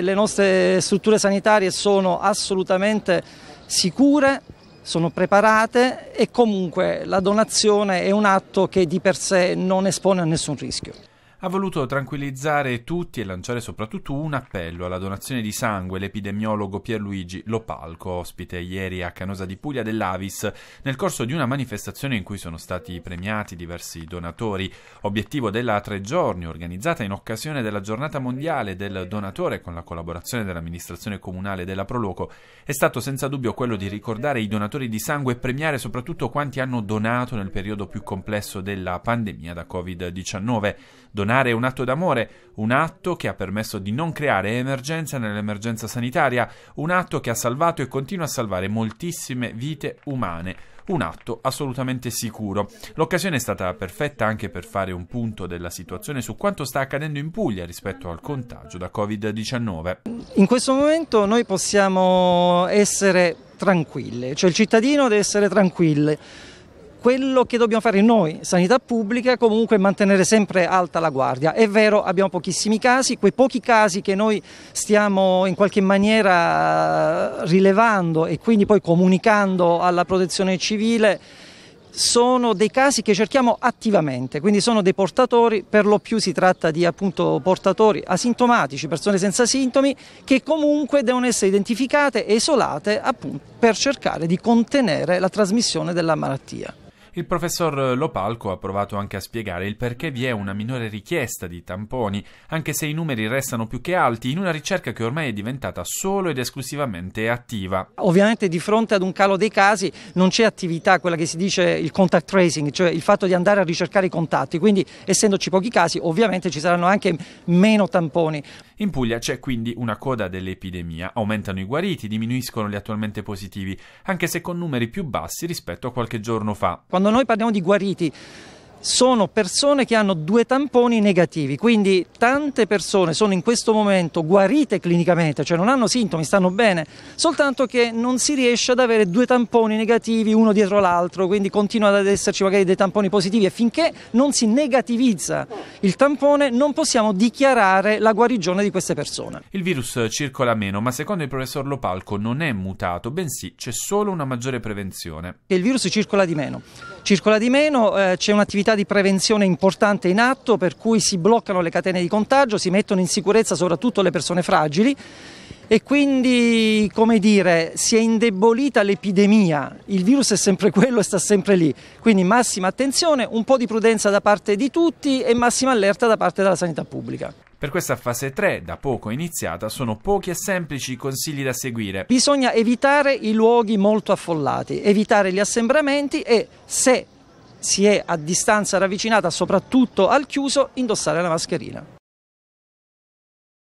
Le nostre strutture sanitarie sono assolutamente sicure, sono preparate e comunque la donazione è un atto che di per sé non espone a nessun rischio ha voluto tranquillizzare tutti e lanciare soprattutto un appello alla donazione di sangue l'epidemiologo Pierluigi Lopalco, ospite ieri a Canosa di Puglia dell'Avis, nel corso di una manifestazione in cui sono stati premiati diversi donatori, obiettivo della tre giorni organizzata in occasione della giornata mondiale del donatore con la collaborazione dell'amministrazione comunale della Proloco, è stato senza dubbio quello di ricordare i donatori di sangue e premiare soprattutto quanti hanno donato nel periodo più complesso della pandemia da Covid-19. Don Donare è un atto d'amore, un atto che ha permesso di non creare emergenza nell'emergenza sanitaria, un atto che ha salvato e continua a salvare moltissime vite umane un atto assolutamente sicuro. L'occasione è stata perfetta anche per fare un punto della situazione su quanto sta accadendo in Puglia rispetto al contagio da Covid-19. In questo momento noi possiamo essere tranquilli, cioè il cittadino deve essere tranquillo quello che dobbiamo fare noi, sanità pubblica, comunque mantenere sempre alta la guardia. È vero, abbiamo pochissimi casi, quei pochi casi che noi stiamo in qualche maniera rilevando e quindi poi comunicando alla protezione civile sono dei casi che cerchiamo attivamente, quindi sono dei portatori, per lo più si tratta di appunto portatori asintomatici, persone senza sintomi, che comunque devono essere identificate e isolate appunto per cercare di contenere la trasmissione della malattia. Il professor Lopalco ha provato anche a spiegare il perché vi è una minore richiesta di tamponi, anche se i numeri restano più che alti, in una ricerca che ormai è diventata solo ed esclusivamente attiva. Ovviamente di fronte ad un calo dei casi non c'è attività, quella che si dice il contact tracing, cioè il fatto di andare a ricercare i contatti, quindi essendoci pochi casi ovviamente ci saranno anche meno tamponi. In Puglia c'è quindi una coda dell'epidemia, aumentano i guariti, diminuiscono gli attualmente positivi, anche se con numeri più bassi rispetto a qualche giorno fa. Quando quando noi parliamo di guariti, sono persone che hanno due tamponi negativi, quindi tante persone sono in questo momento guarite clinicamente, cioè non hanno sintomi, stanno bene, soltanto che non si riesce ad avere due tamponi negativi uno dietro l'altro, quindi continuano ad esserci magari dei tamponi positivi e finché non si negativizza il tampone non possiamo dichiarare la guarigione di queste persone. Il virus circola meno, ma secondo il professor Lopalco non è mutato, bensì c'è solo una maggiore prevenzione. Il virus circola di meno, circola di meno, eh, c'è un'attività un'attività di prevenzione importante in atto per cui si bloccano le catene di contagio, si mettono in sicurezza soprattutto le persone fragili e quindi, come dire, si è indebolita l'epidemia, il virus è sempre quello e sta sempre lì, quindi massima attenzione, un po' di prudenza da parte di tutti e massima allerta da parte della sanità pubblica. Per questa fase 3, da poco iniziata, sono pochi e semplici i consigli da seguire. Bisogna evitare i luoghi molto affollati, evitare gli assembramenti e se si è a distanza ravvicinata, soprattutto al chiuso, indossare la mascherina.